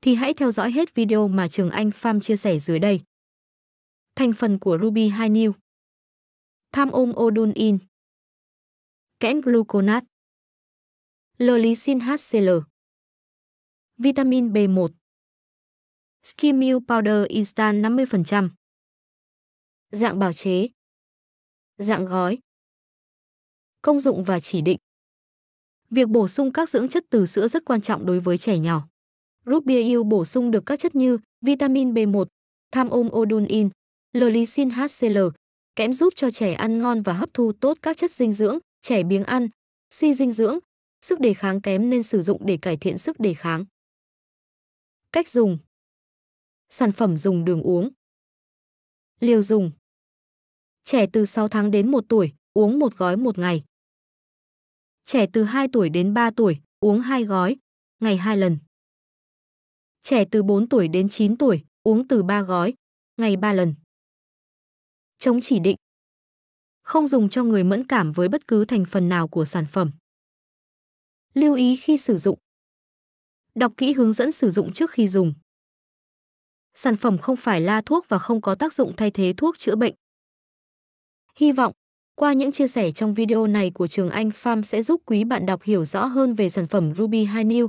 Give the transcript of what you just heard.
thì hãy theo dõi hết video mà Trường Anh Pham chia sẻ dưới đây. Thành phần của Ruby 2 New Tham ôm Odun Kẽn Kẽm gluconat Lysine HCl Vitamin B1 Skimil Powder Instant 50% Dạng bào chế Dạng gói Công dụng và chỉ định Việc bổ sung các dưỡng chất từ sữa rất quan trọng đối với trẻ nhỏ. Root Beer yêu bổ sung được các chất như vitamin B1, tham ôm odunin, lysine HCl, kém giúp cho trẻ ăn ngon và hấp thu tốt các chất dinh dưỡng, trẻ biếng ăn, suy dinh dưỡng, sức đề kháng kém nên sử dụng để cải thiện sức đề kháng. Cách dùng Sản phẩm dùng đường uống Liều dùng Trẻ từ 6 tháng đến 1 tuổi, uống một gói một ngày. Trẻ từ 2 tuổi đến 3 tuổi, uống 2 gói, ngày 2 lần trẻ từ 4 tuổi đến 9 tuổi, uống từ 3 gói, ngày 3 lần. Chống chỉ định. Không dùng cho người mẫn cảm với bất cứ thành phần nào của sản phẩm. Lưu ý khi sử dụng. Đọc kỹ hướng dẫn sử dụng trước khi dùng. Sản phẩm không phải la thuốc và không có tác dụng thay thế thuốc chữa bệnh. Hy vọng, qua những chia sẻ trong video này của Trường Anh Farm sẽ giúp quý bạn đọc hiểu rõ hơn về sản phẩm Ruby High New,